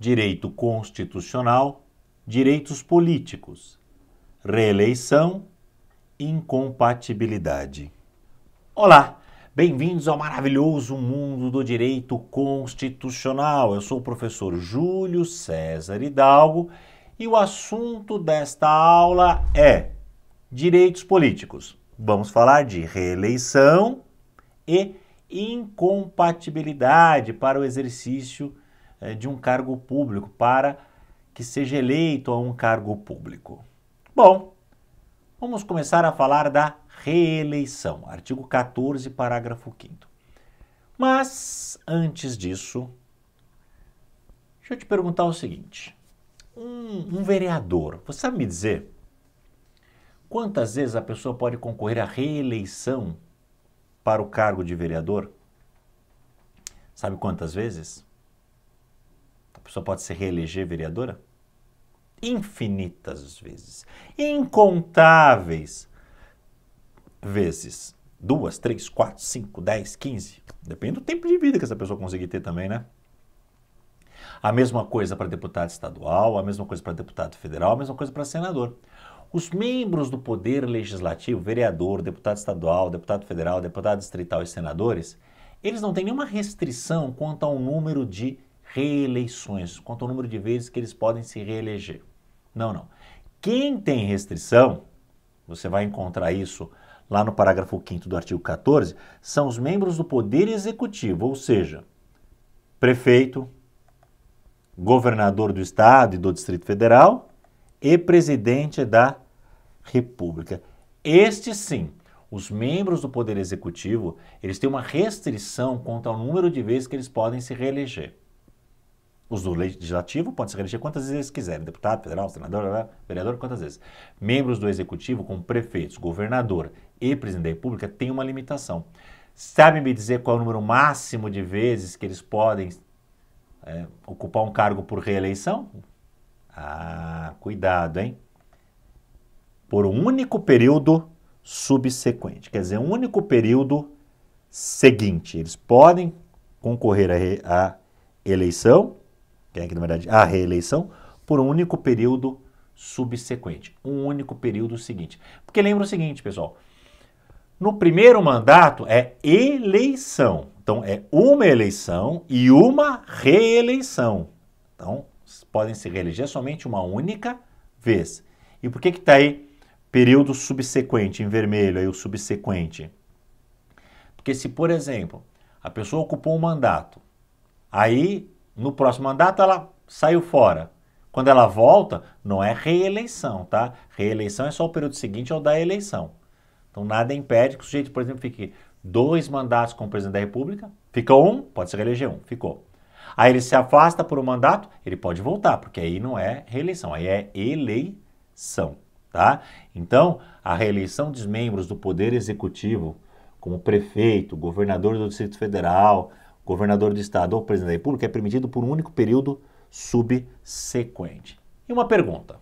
direito constitucional, direitos políticos, reeleição, incompatibilidade. Olá, bem-vindos ao maravilhoso mundo do direito constitucional. Eu sou o professor Júlio César Hidalgo e o assunto desta aula é direitos políticos. Vamos falar de reeleição e incompatibilidade para o exercício é, de um cargo público para que seja eleito a um cargo público? Bom, vamos começar a falar da reeleição, artigo 14, parágrafo 5. Mas, antes disso, deixa eu te perguntar o seguinte: um, um vereador, você sabe me dizer quantas vezes a pessoa pode concorrer à reeleição para o cargo de vereador? Sabe quantas vezes? A pessoa pode se reeleger vereadora? Infinitas vezes. Incontáveis vezes. Duas, três, quatro, cinco, dez, quinze. Depende do tempo de vida que essa pessoa conseguir ter também, né? A mesma coisa para deputado estadual, a mesma coisa para deputado federal, a mesma coisa para senador. Os membros do Poder Legislativo, vereador, deputado estadual, deputado federal, deputado distrital e senadores, eles não têm nenhuma restrição quanto ao número de reeleições, quanto ao número de vezes que eles podem se reeleger. Não, não. Quem tem restrição, você vai encontrar isso lá no parágrafo 5 do artigo 14, são os membros do Poder Executivo, ou seja, prefeito, governador do Estado e do Distrito Federal e presidente da República. Estes sim, os membros do Poder Executivo, eles têm uma restrição quanto ao número de vezes que eles podem se reeleger. Os do legislativo podem se reeleger quantas vezes quiserem, deputado, federal, senador, vereador, quantas vezes. Membros do executivo, como prefeitos, governador e presidente da República, tem uma limitação. Sabe me dizer qual é o número máximo de vezes que eles podem é, ocupar um cargo por reeleição? Ah, cuidado, hein? Por um único período subsequente, quer dizer, um único período seguinte. Eles podem concorrer à eleição tem aqui é na verdade a reeleição, por um único período subsequente. Um único período seguinte. Porque lembra o seguinte, pessoal. No primeiro mandato é eleição. Então é uma eleição e uma reeleição. Então podem se reeleger somente uma única vez. E por que que tá aí período subsequente em vermelho aí o subsequente? Porque se, por exemplo, a pessoa ocupou um mandato, aí no próximo mandato, ela saiu fora. Quando ela volta, não é reeleição, tá? Reeleição é só o período seguinte ao da eleição. Então, nada impede que o sujeito, por exemplo, fique dois mandatos como presidente da República, fica um, pode se reeleger um, ficou. Aí ele se afasta por um mandato, ele pode voltar, porque aí não é reeleição, aí é eleição, tá? Então, a reeleição dos membros do Poder Executivo, como prefeito, governador do Distrito Federal, governador do estado ou presidente da república é permitido por um único período subsequente. E uma pergunta: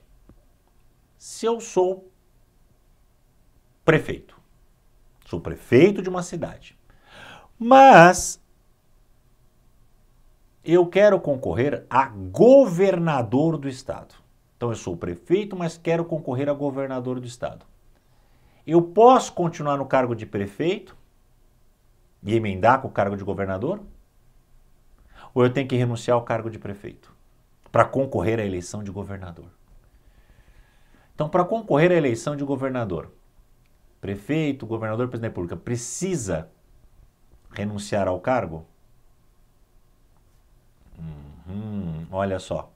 se eu sou prefeito, sou prefeito de uma cidade, mas eu quero concorrer a governador do estado. Então eu sou prefeito, mas quero concorrer a governador do estado. Eu posso continuar no cargo de prefeito e emendar com o cargo de governador? Ou eu tenho que renunciar ao cargo de prefeito para concorrer à eleição de governador? Então, para concorrer à eleição de governador, prefeito, governador, presidente da República, precisa renunciar ao cargo? Uhum, olha só.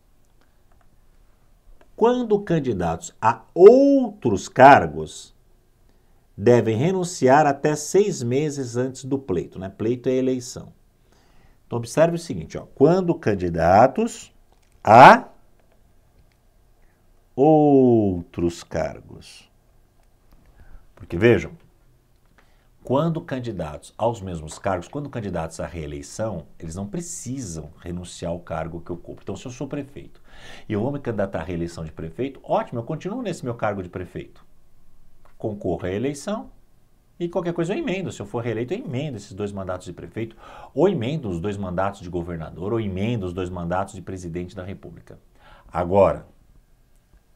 Quando candidatos a outros cargos, devem renunciar até seis meses antes do pleito. Né? Pleito é eleição. Então, observe o seguinte: ó, quando candidatos a outros cargos. Porque vejam, quando candidatos aos mesmos cargos, quando candidatos à reeleição, eles não precisam renunciar ao cargo que ocupam. Então, se eu sou prefeito e eu vou me candidatar à reeleição de prefeito, ótimo, eu continuo nesse meu cargo de prefeito concorro à eleição e qualquer coisa eu emendo. Se eu for reeleito, eu emendo esses dois mandatos de prefeito, ou emendo os dois mandatos de governador, ou emendo os dois mandatos de presidente da República. Agora,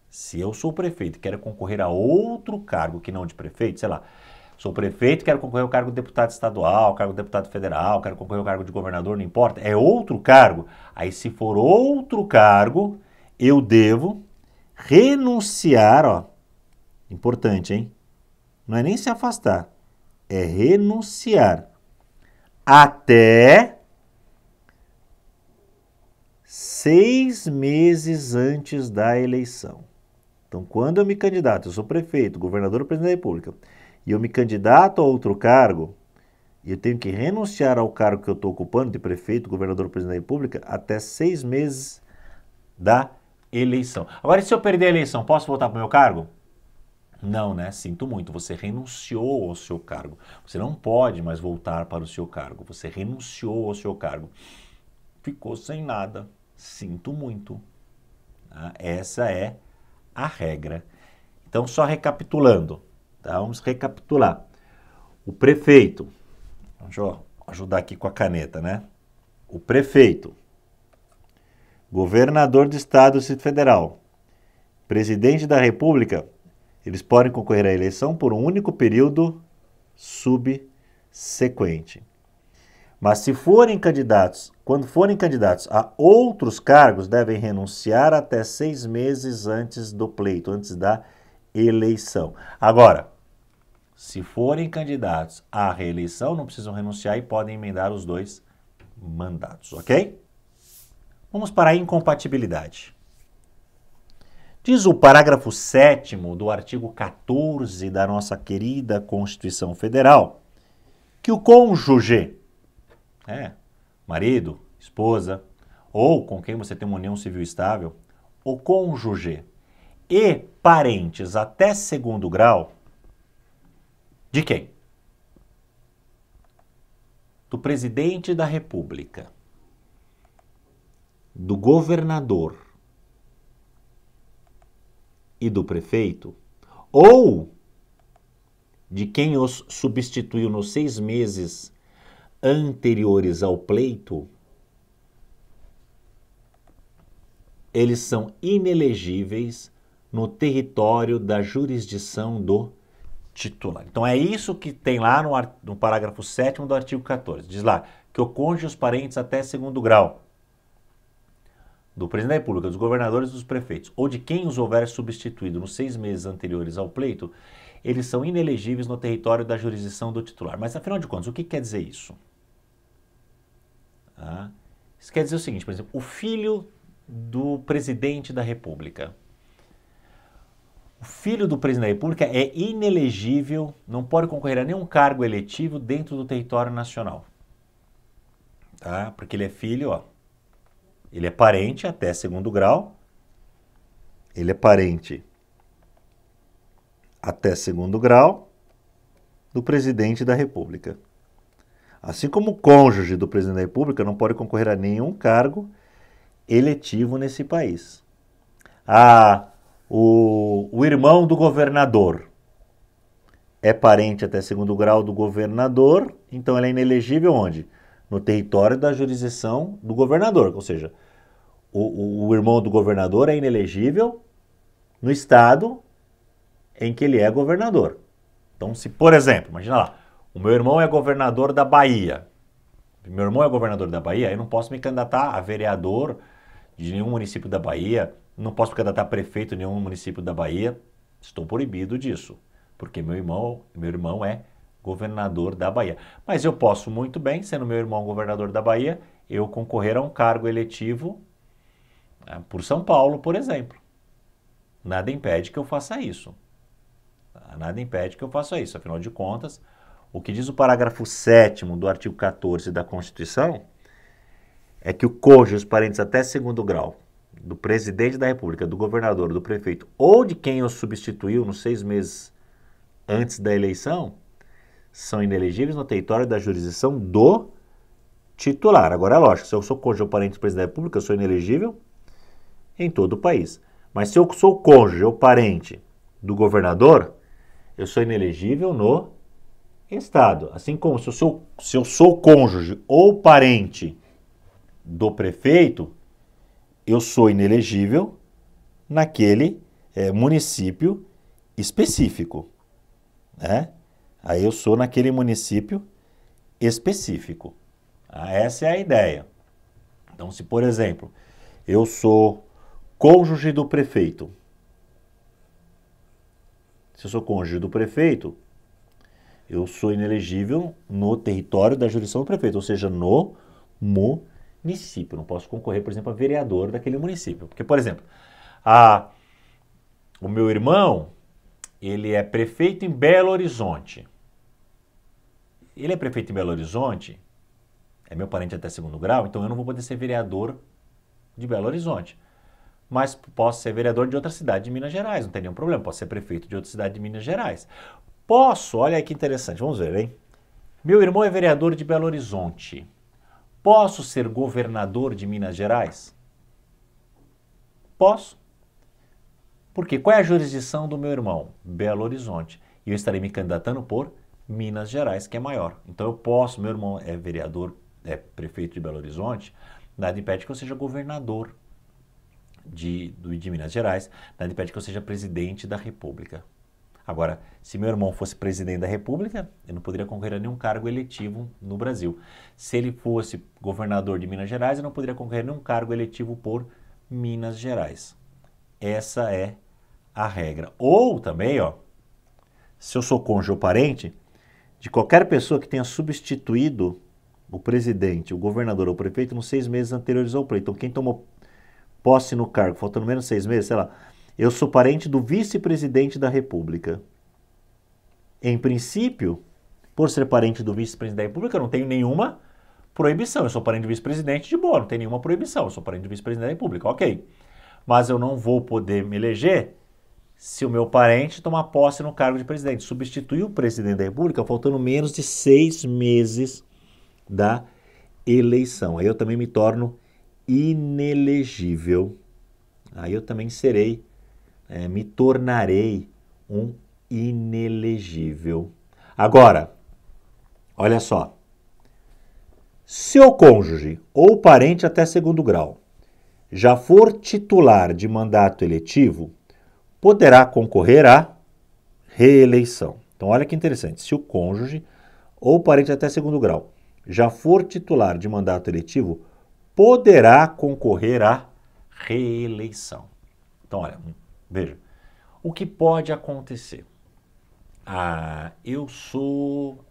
se eu sou prefeito e quero concorrer a outro cargo que não de prefeito, sei lá, sou prefeito, quero concorrer ao cargo de deputado estadual, cargo de deputado federal, quero concorrer ao cargo de governador, não importa, é outro cargo. Aí, se for outro cargo, eu devo renunciar, ó, importante, hein? Não é nem se afastar, é renunciar. Até seis meses antes da eleição. Então, quando eu me candidato, eu sou prefeito, governador ou presidente da República, e eu me candidato a outro cargo, eu tenho que renunciar ao cargo que eu estou ocupando de prefeito, governador ou presidente da República até seis meses da eleição. Agora, se eu perder a eleição, posso voltar para o meu cargo? Não, né? Sinto muito, você renunciou ao seu cargo. Você não pode mais voltar para o seu cargo. Você renunciou ao seu cargo. Ficou sem nada. Sinto muito. Tá? Essa é a regra. Então, só recapitulando. Tá? Vamos recapitular. O prefeito. Deixa eu ajudar aqui com a caneta, né? O prefeito. Governador do Estado do Distrito Federal. Presidente da República eles podem concorrer à eleição por um único período subsequente. Mas se forem candidatos, quando forem candidatos a outros cargos, devem renunciar até seis meses antes do pleito, antes da eleição. Agora, se forem candidatos à reeleição, não precisam renunciar e podem emendar os dois mandatos, ok? Vamos para a incompatibilidade. Diz o parágrafo 7 do artigo 14 da nossa querida Constituição Federal que o cônjuge, é, marido, esposa, ou com quem você tem uma união civil estável, o cônjuge e parentes até segundo grau de quem? Do presidente da República, do governador, e do prefeito, ou de quem os substituiu nos seis meses anteriores ao pleito, eles são inelegíveis no território da jurisdição do titular. Então é isso que tem lá no, no parágrafo 7 do artigo 14. Diz lá que o e os parentes até segundo grau do presidente da República, dos governadores e dos prefeitos, ou de quem os houver substituído nos seis meses anteriores ao pleito, eles são inelegíveis no território da jurisdição do titular. Mas, afinal de contas, o que quer dizer isso? Ah, isso quer dizer o seguinte, por exemplo, o filho do presidente da República. O filho do presidente da República é inelegível, não pode concorrer a nenhum cargo eletivo dentro do território nacional. Tá? Porque ele é filho, ó, ele é parente até segundo grau. Ele é parente até segundo grau do presidente da República. Assim como o cônjuge do presidente da República não pode concorrer a nenhum cargo eletivo nesse país. Ah, o, o irmão do governador é parente até segundo grau do governador, então ele é inelegível onde? no território da jurisdição do governador. Ou seja, o, o, o irmão do governador é inelegível no estado em que ele é governador. Então, se, por exemplo, imagina lá, o meu irmão é governador da Bahia. Meu irmão é governador da Bahia, eu não posso me candidatar a vereador de nenhum município da Bahia, não posso me candidatar a prefeito de nenhum município da Bahia. Estou proibido disso, porque meu irmão, meu irmão é governador da Bahia. Mas eu posso muito bem, sendo meu irmão governador da Bahia, eu concorrer a um cargo eletivo né, por São Paulo, por exemplo. Nada impede que eu faça isso. Ah, nada impede que eu faça isso. Afinal de contas, o que diz o parágrafo 7 do artigo 14 da Constituição é que o cônjuge, os parentes até segundo grau, do presidente da República, do governador, do prefeito ou de quem o substituiu nos seis meses antes da eleição, são inelegíveis no território da jurisdição do titular. Agora é lógico, se eu sou cônjuge ou parente do presidente da República, eu sou inelegível em todo o país. Mas se eu sou cônjuge ou parente do governador, eu sou inelegível no estado. Assim como se eu sou, se eu sou cônjuge ou parente do prefeito, eu sou inelegível naquele é, município específico. Né? Aí eu sou naquele município específico. Ah, essa é a ideia. Então, se por exemplo, eu sou cônjuge do prefeito. Se eu sou cônjuge do prefeito, eu sou inelegível no território da jurisdição do prefeito, ou seja, no município. Não posso concorrer, por exemplo, a vereador daquele município. Porque, por exemplo, a, o meu irmão, ele é prefeito em Belo Horizonte ele é prefeito de Belo Horizonte, é meu parente até segundo grau, então eu não vou poder ser vereador de Belo Horizonte. Mas posso ser vereador de outra cidade de Minas Gerais, não tem nenhum problema. Posso ser prefeito de outra cidade de Minas Gerais. Posso, olha aí que interessante, vamos ver, hein? Meu irmão é vereador de Belo Horizonte. Posso ser governador de Minas Gerais? Posso. Porque qual é a jurisdição do meu irmão? Belo Horizonte. E eu estarei me candidatando por Minas Gerais, que é maior. Então eu posso, meu irmão é vereador, é prefeito de Belo Horizonte, nada impede que eu seja governador de, de Minas Gerais, nada impede que eu seja presidente da República. Agora, se meu irmão fosse presidente da República, eu não poderia concorrer a nenhum cargo eletivo no Brasil. Se ele fosse governador de Minas Gerais, eu não poderia concorrer a nenhum cargo eletivo por Minas Gerais. Essa é a regra. Ou também, ó, se eu sou cônjuge ou parente, de qualquer pessoa que tenha substituído o presidente, o governador ou o prefeito nos seis meses anteriores ao pleito. Então, quem tomou posse no cargo, faltando menos seis meses, sei lá, eu sou parente do vice-presidente da República. Em princípio, por ser parente do vice-presidente da República, eu não tenho nenhuma proibição. Eu sou parente do vice-presidente de boa, não tem nenhuma proibição. Eu sou parente do vice-presidente da República, ok. Mas eu não vou poder me eleger se o meu parente tomar posse no cargo de presidente. substituir o presidente da República faltando menos de seis meses da eleição. Aí eu também me torno inelegível. Aí eu também serei, é, me tornarei um inelegível. Agora, olha só. Seu cônjuge ou parente até segundo grau já for titular de mandato eletivo, poderá concorrer à reeleição. Então, olha que interessante. Se o cônjuge ou parente até segundo grau já for titular de mandato eletivo, poderá concorrer à reeleição. Então, olha, hum, veja. O que pode acontecer? Ah, eu sou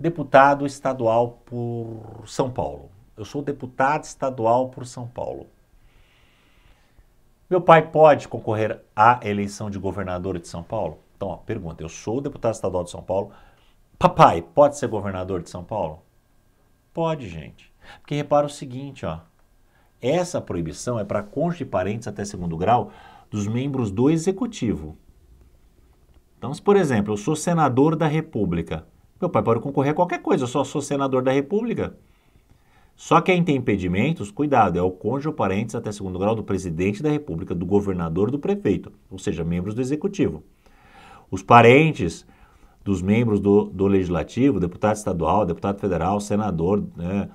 deputado estadual por São Paulo. Eu sou deputado estadual por São Paulo. Meu pai pode concorrer à eleição de governador de São Paulo? Então, ó, pergunta: eu sou deputado estadual de São Paulo. Papai, pode ser governador de São Paulo? Pode, gente. Porque repara o seguinte, ó. Essa proibição é para cônjuge de parentes até segundo grau dos membros do executivo. Então, se por exemplo, eu sou senador da República, meu pai pode concorrer a qualquer coisa, eu só sou senador da República. Só quem tem é impedimentos, cuidado, é o cônjuge ou parentes até segundo grau do presidente da República, do governador, do prefeito, ou seja, membros do executivo. Os parentes dos membros do, do legislativo, deputado estadual, deputado federal, senador, né,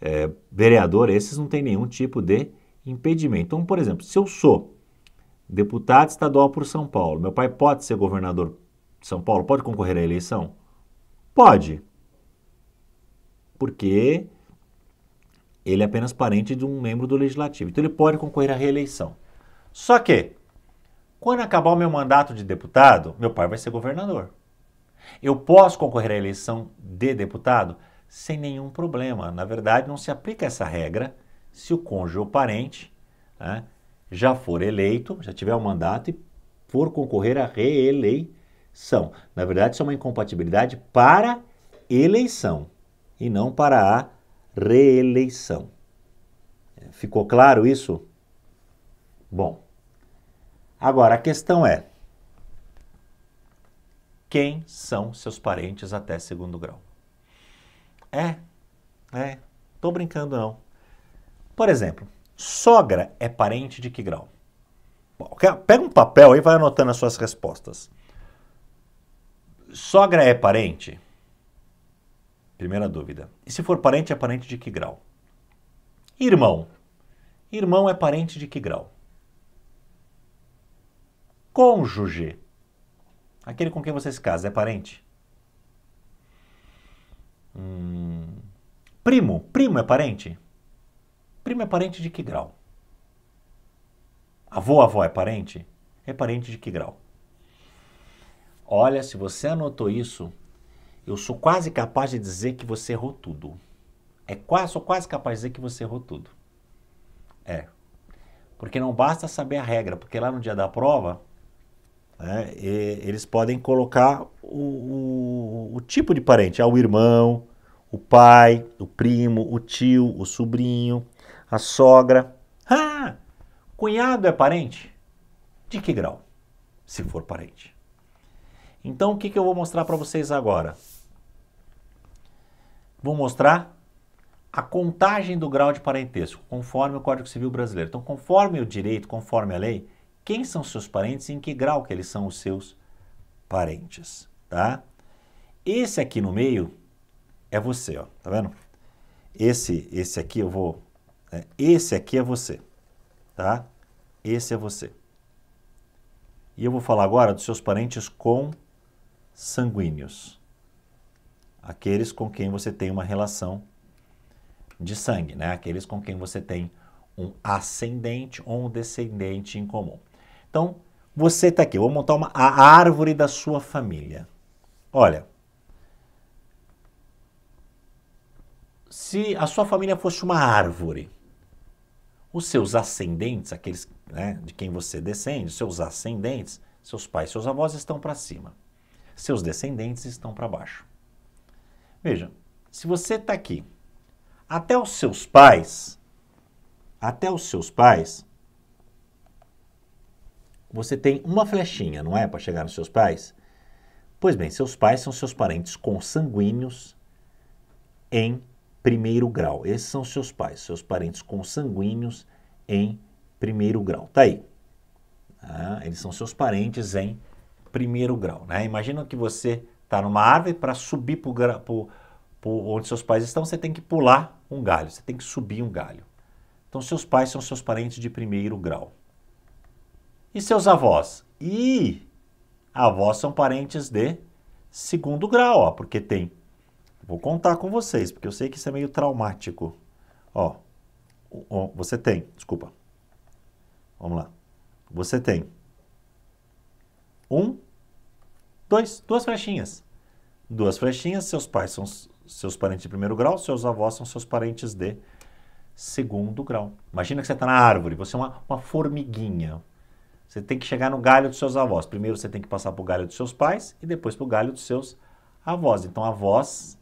é, vereador, esses não têm nenhum tipo de impedimento. Então, por exemplo, se eu sou deputado estadual por São Paulo, meu pai pode ser governador de São Paulo? Pode concorrer à eleição? Pode. Porque ele é apenas parente de um membro do legislativo. Então ele pode concorrer à reeleição. Só que, quando acabar o meu mandato de deputado, meu pai vai ser governador. Eu posso concorrer à eleição de deputado sem nenhum problema. Na verdade, não se aplica essa regra se o cônjuge ou parente né, já for eleito, já tiver o um mandato e for concorrer à reeleição. Na verdade, isso é uma incompatibilidade para eleição e não para a reeleição. É, ficou claro isso? Bom, agora a questão é: quem são seus parentes até segundo grau? É, é, tô brincando não. Por exemplo, sogra é parente de que grau? Pega um papel aí e vai anotando as suas respostas. Sogra é parente? Primeira dúvida. E se for parente, é parente de que grau? Irmão. Irmão é parente de que grau? Cônjuge. Aquele com quem você se casa é parente? Hum. Primo. Primo é parente? Primo é parente de que grau? Avô, avó é parente? É parente de que grau? Olha, se você anotou isso, eu sou quase capaz de dizer que você errou tudo. É quase, sou quase capaz de dizer que você errou tudo. É. Porque não basta saber a regra, porque lá no dia da prova, né, e, eles podem colocar o, o, o tipo de parente. é o irmão, o pai, o primo, o tio, o sobrinho, a sogra. Ah, cunhado é parente? De que grau? Se for parente. Então, o que, que eu vou mostrar para vocês agora? vou mostrar a contagem do grau de parentesco, conforme o Código Civil Brasileiro. Então, conforme o direito, conforme a lei, quem são seus parentes e em que grau que eles são os seus parentes, tá? Esse aqui no meio é você, ó, tá vendo? Esse, esse aqui eu vou, né? esse aqui é você, tá? Esse é você. E eu vou falar agora dos seus parentes consanguíneos aqueles com quem você tem uma relação de sangue, né? aqueles com quem você tem um ascendente ou um descendente em comum. Então, você está aqui, vou montar uma, a árvore da sua família. Olha, se a sua família fosse uma árvore, os seus ascendentes, aqueles né, de quem você descende, seus ascendentes, seus pais, seus avós estão para cima, seus descendentes estão para baixo. Veja, se você está aqui, até os seus pais, até os seus pais, você tem uma flechinha, não é, para chegar nos seus pais? Pois bem, seus pais são seus parentes consanguíneos em primeiro grau. Esses são seus pais, seus parentes consanguíneos em primeiro grau. Tá aí. Ah, eles são seus parentes em primeiro grau, né? Imagina que você está numa árvore, para subir para onde seus pais estão, você tem que pular um galho, você tem que subir um galho. Então, seus pais são seus parentes de primeiro grau. E seus avós? E avós são parentes de segundo grau, ó, porque tem. Vou contar com vocês, porque eu sei que isso é meio traumático. Ó, você tem, desculpa. Vamos lá. Você tem um dois, duas flechinhas. Duas flechinhas, seus pais são seus parentes de primeiro grau, seus avós são seus parentes de segundo grau. Imagina que você está na árvore, você é uma, uma formiguinha. Você tem que chegar no galho dos seus avós. Primeiro você tem que passar para o galho dos seus pais e depois para o galho dos seus avós. Então, avós,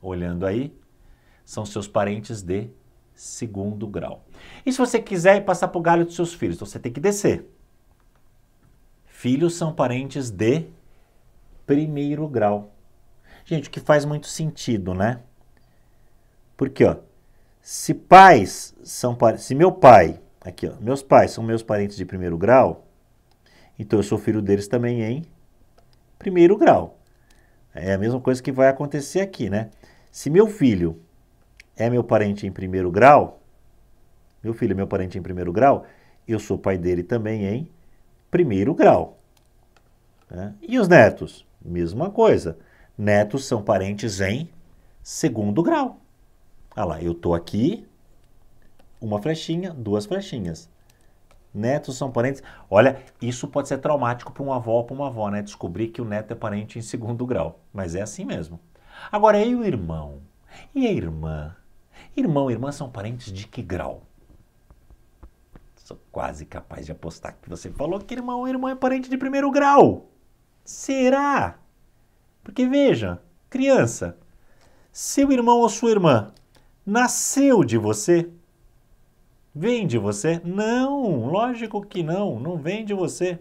olhando aí, são seus parentes de segundo grau. E se você quiser passar para o galho dos seus filhos, então você tem que descer. Filhos são parentes de primeiro grau. Gente, o que faz muito sentido, né? Porque, ó, se pais são se meu pai, aqui, ó, meus pais são meus parentes de primeiro grau, então eu sou filho deles também em primeiro grau. É a mesma coisa que vai acontecer aqui, né? Se meu filho é meu parente em primeiro grau, meu filho é meu parente em primeiro grau, eu sou pai dele também em primeiro grau. Né? E os netos? mesma coisa. Netos são parentes em segundo grau. olha lá, eu estou aqui, uma flechinha, duas flechinhas. Netos são parentes. Olha, isso pode ser traumático para um avô ou para uma avó, né? Descobrir que o neto é parente em segundo grau. Mas é assim mesmo. Agora, e o irmão? E a irmã? Irmão e irmã são parentes de que grau? Sou quase capaz de apostar que você falou que irmão e irmã é parente de primeiro grau. Será? Porque veja, criança, seu irmão ou sua irmã nasceu de você? Vem de você? Não, lógico que não, não vem de você.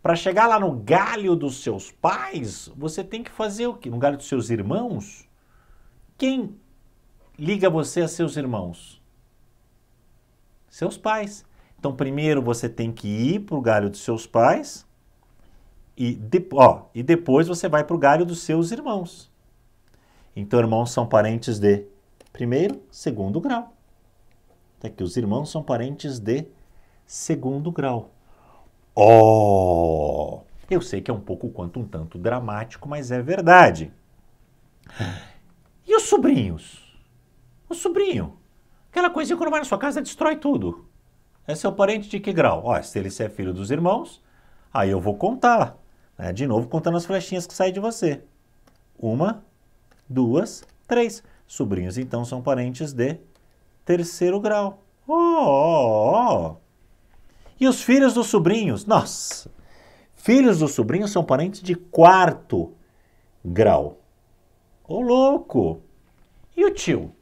Para chegar lá no galho dos seus pais, você tem que fazer o quê? No galho dos seus irmãos? Quem liga você a seus irmãos? Seus pais. Então, primeiro você tem que ir para o galho dos seus pais e, de, ó, e depois você vai para o galho dos seus irmãos. Então, irmãos são parentes de primeiro, segundo grau. Até que os irmãos são parentes de segundo grau. Oh! Eu sei que é um pouco quanto um tanto dramático, mas é verdade. E os sobrinhos? O sobrinho. Aquela coisinha quando vai na sua casa destrói tudo. É seu parente de que grau? Ó, se ele é filho dos irmãos, aí eu vou contar. Né? De novo, contando as flechinhas que saem de você. Uma, duas, três. Sobrinhos, então, são parentes de terceiro grau. Oh, oh, oh. E os filhos dos sobrinhos? Nossa! Filhos dos sobrinhos são parentes de quarto grau. Ô, oh, louco! E o tio?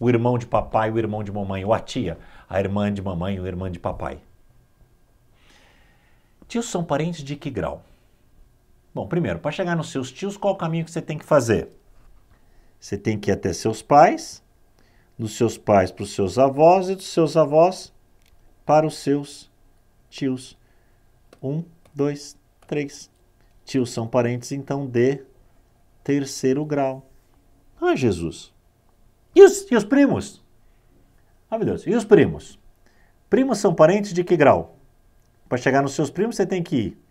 O irmão de papai, o irmão de mamãe, ou a tia, a irmã de mamãe, o irmão de papai. Tios são parentes de que grau? Bom, primeiro, para chegar nos seus tios, qual o caminho que você tem que fazer? Você tem que ir até seus pais, dos seus pais para os seus avós e dos seus avós para os seus tios. Um, dois, três. Tios são parentes, então, de terceiro grau. Ah, Jesus. E os, e os primos? Ah, meu Deus. E os primos? Primos são parentes de que grau? Para chegar nos seus primos, você tem que ir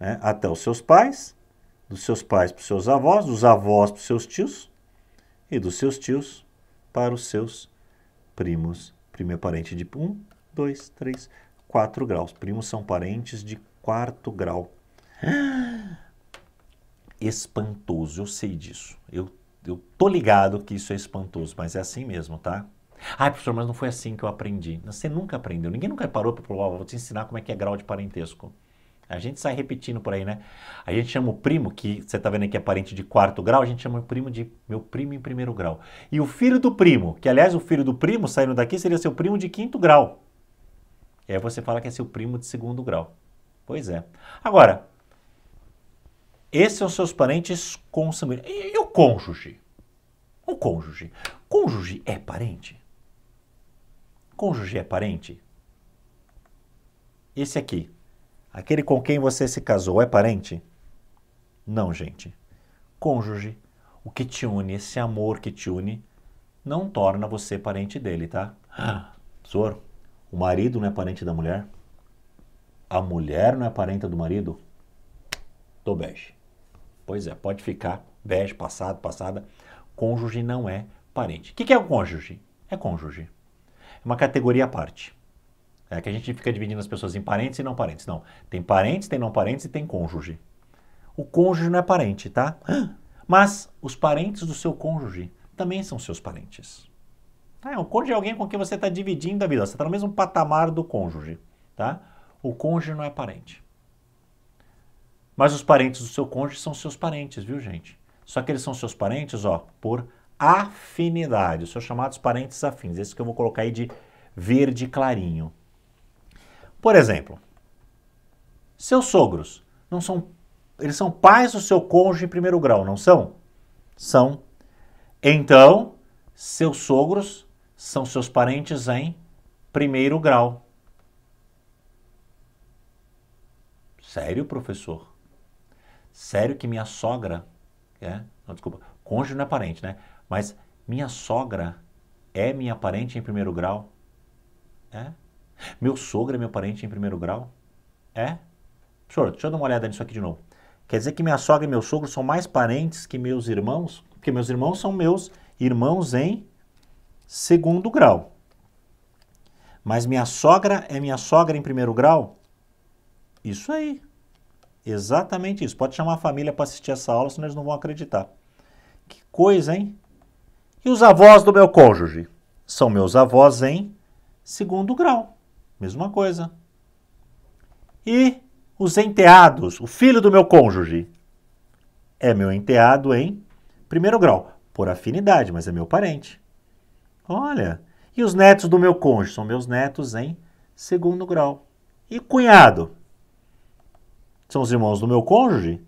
né, até os seus pais, dos seus pais para os seus avós, dos avós para os seus tios e dos seus tios para os seus primos. primeiro parente de 1, 2, 3, 4 graus. Primos são parentes de quarto grau. Espantoso, eu sei disso. Eu, eu tô ligado que isso é espantoso, mas é assim mesmo, tá? Ai, professor, mas não foi assim que eu aprendi. Você nunca aprendeu. Ninguém nunca parou para provar. Vou te ensinar como é que é grau de parentesco. A gente sai repetindo por aí, né? A gente chama o primo, que você está vendo aqui é parente de quarto grau, a gente chama o primo de meu primo em primeiro grau. E o filho do primo, que aliás o filho do primo saindo daqui seria seu primo de quinto grau. E aí você fala que é seu primo de segundo grau. Pois é. Agora, esses são seus parentes consanguíneos. E, e o cônjuge? O cônjuge. Cônjuge é parente? Cônjuge é parente? Esse aqui, Aquele com quem você se casou é parente? Não, gente. Cônjuge, o que te une, esse amor que te une, não torna você parente dele, tá? Sor, o marido não é parente da mulher? A mulher não é parente do marido? Tô bege. Pois é, pode ficar bege, passado, passada. Cônjuge não é parente. O que é o cônjuge? É cônjuge. É uma categoria à parte. É que a gente fica dividindo as pessoas em parentes e não parentes. Não. Tem parentes, tem não parentes e tem cônjuge. O cônjuge não é parente, tá? Mas os parentes do seu cônjuge também são seus parentes. Ah, o cônjuge é alguém com quem você está dividindo a vida. Você está no mesmo patamar do cônjuge, tá? O cônjuge não é parente. Mas os parentes do seu cônjuge são seus parentes, viu, gente? Só que eles são seus parentes, ó, por afinidade. Os seus chamados parentes afins. Esse que eu vou colocar aí de verde clarinho. Por exemplo, seus sogros não são eles são pais do seu cônjuge em primeiro grau, não são? São. Então, seus sogros são seus parentes em primeiro grau. Sério, professor? Sério que minha sogra, é? Não, desculpa, cônjuge não é parente, né? Mas minha sogra é minha parente em primeiro grau? É? Meu sogro é meu parente em primeiro grau? É? Senhor, deixa eu dar uma olhada nisso aqui de novo. Quer dizer que minha sogra e meu sogro são mais parentes que meus irmãos? Porque meus irmãos são meus irmãos em segundo grau. Mas minha sogra é minha sogra em primeiro grau? Isso aí. Exatamente isso. Pode chamar a família para assistir essa aula, senão eles não vão acreditar. Que coisa, hein? E os avós do meu cônjuge? São meus avós em segundo grau mesma coisa. E os enteados, o filho do meu cônjuge, é meu enteado em primeiro grau, por afinidade, mas é meu parente. Olha, e os netos do meu cônjuge são meus netos em segundo grau. E cunhado? São os irmãos do meu cônjuge?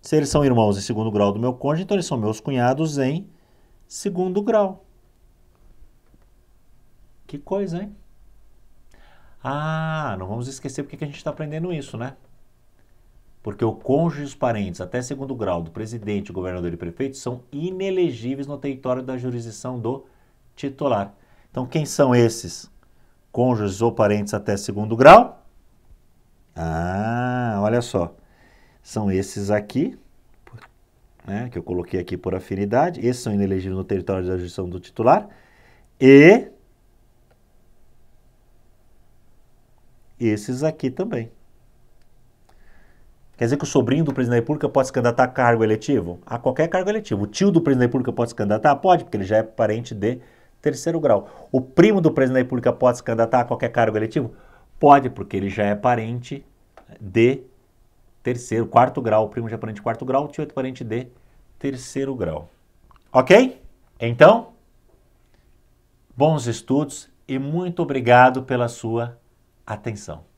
Se eles são irmãos em segundo grau do meu cônjuge, então eles são meus cunhados em segundo grau. Que coisa, hein? Ah, não vamos esquecer porque que a gente está aprendendo isso, né? Porque o cônjuge e os parentes, até segundo grau, do presidente, governador e prefeito, são inelegíveis no território da jurisdição do titular. Então, quem são esses? Cônjuges ou parentes até segundo grau? Ah, olha só. São esses aqui, né, que eu coloquei aqui por afinidade, esses são inelegíveis no território da jurisdição do titular, e esses aqui também. Quer dizer que o sobrinho do presidente da República pode se candidatar a cargo eletivo? A qualquer cargo eletivo. O tio do presidente da República pode se candidatar? Pode, porque ele já é parente de terceiro grau. O primo do presidente da República pode se candidatar a qualquer cargo eletivo? Pode, porque ele já é parente de terceiro, quarto grau. O primo já é parente de quarto grau, o tio é parente de terceiro grau. Ok? Então, bons estudos e muito obrigado pela sua atenção.